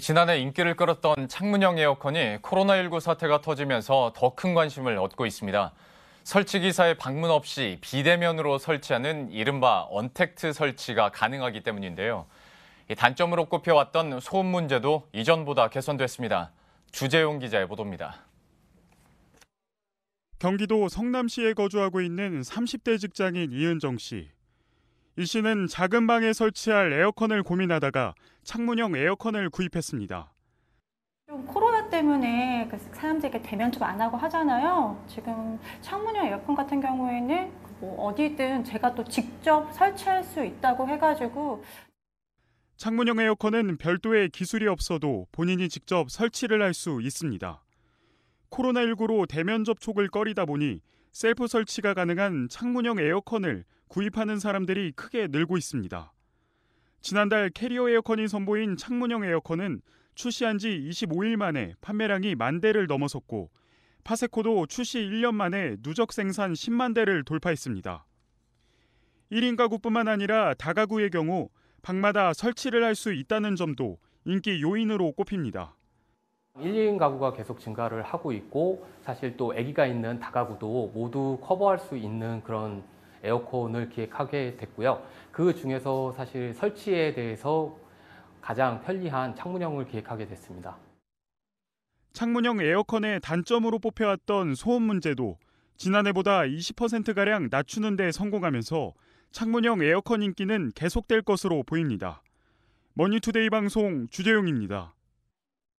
지난해 인기를 끌었던 창문형 에어컨이 코로나19 사태가 터지면서 더 큰 관심을 얻고 있습니다. 설치 기사의 방문 없이 비대면으로 설치하는 이른바 언택트 설치가 가능하기 때문인데요. 단점으로 꼽혀왔던 소음 문제도 이전보다 개선됐습니다. 주재용 기자의 보도입니다. 경기도 성남시에 거주하고 있는 30대 직장인 이은정 씨. 이 씨는 작은 방에 설치할 에어컨을 고민하다가 창문형 에어컨을 구입했습니다. 코로나 때문에 그 사람들에게 대면 좀안 하고 하잖아요. 지금 창문형 에어컨 같은 경우에는 뭐 어디든 제가 또 직접 설치할 수 있다고 해가지고 창문형 에어컨은 별도의 기술이 없어도 본인이 직접 설치를 할 수 있습니다. 코로나19로 대면 접촉을 꺼리다 보니 셀프 설치가 가능한 창문형 에어컨을 구입하는 사람들이 크게 늘고 있습니다. 지난달 캐리어 에어컨이 선보인 창문형 에어컨은 출시한 지 25일 만에 판매량이 만 대를 넘어섰고 파세코도 출시 1년 만에 누적 생산 10만 대를 돌파했습니다. 1인 가구뿐만 아니라 다가구의 경우 방마다 설치를 할 수 있다는 점도 인기 요인으로 꼽힙니다. 1, 인 가구가 계속 증가를 하고 있고 사실 또 아기가 있는 다가구도 모두 커버할 수 있는 그런 에어컨을 기획하게 됐고요. 그 중에서 사실 설치에 대해서 가장 편리한 창문형을 기획하게 됐습니다. 창문형 에어컨의 단점으로 뽑혀왔던 소음 문제도 지난해보다 20%가량 낮추는 데 성공하면서 창문형 에어컨 인기는 계속될 것으로 보입니다. 머니투데이 방송 주재용입니다.